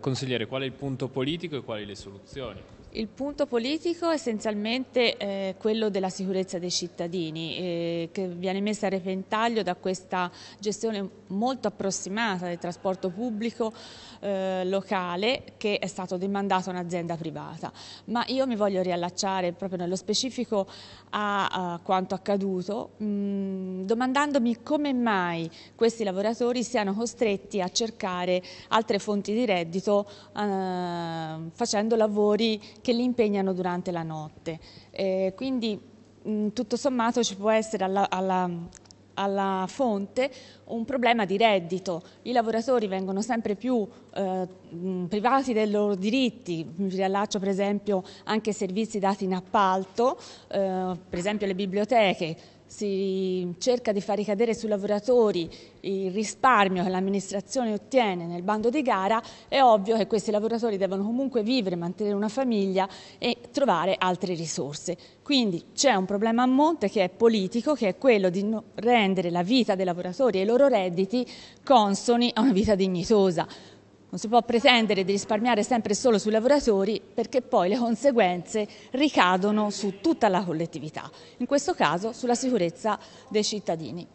Consigliere, qual è il punto politico e quali le soluzioni? Il punto politico è essenzialmente eh, quello della sicurezza dei cittadini eh, che viene messa a repentaglio da questa gestione molto approssimata del trasporto pubblico eh, locale che è stato demandato a un'azienda privata. Ma io mi voglio riallacciare proprio nello specifico a, a quanto accaduto mh, mm, domandandomi come mai questi lavoratori siano costretti a cercare altre fonti di reddito eh, facendo lavori che li impegnano durante la notte. Eh, quindi mh, mm, tutto sommato ci può essere alla, alla, alla, fonte un problema di reddito. I lavoratori vengono sempre più eh, mh, mm, privati dei loro diritti, mi riallaccio per esempio anche ai servizi dati in appalto, eh, per esempio le biblioteche si cerca di far ricadere sui lavoratori il risparmio che l'amministrazione ottiene nel bando di gara, è ovvio che questi lavoratori devono comunque vivere, mantenere una famiglia e trovare altre risorse. Quindi c'è un problema a monte che è politico, che è quello di rendere la vita dei lavoratori e i loro redditi consoni a una vita dignitosa. Non si può pretendere di risparmiare sempre solo sui lavoratori perché poi le conseguenze ricadono su tutta la collettività, in questo caso sulla sicurezza dei cittadini.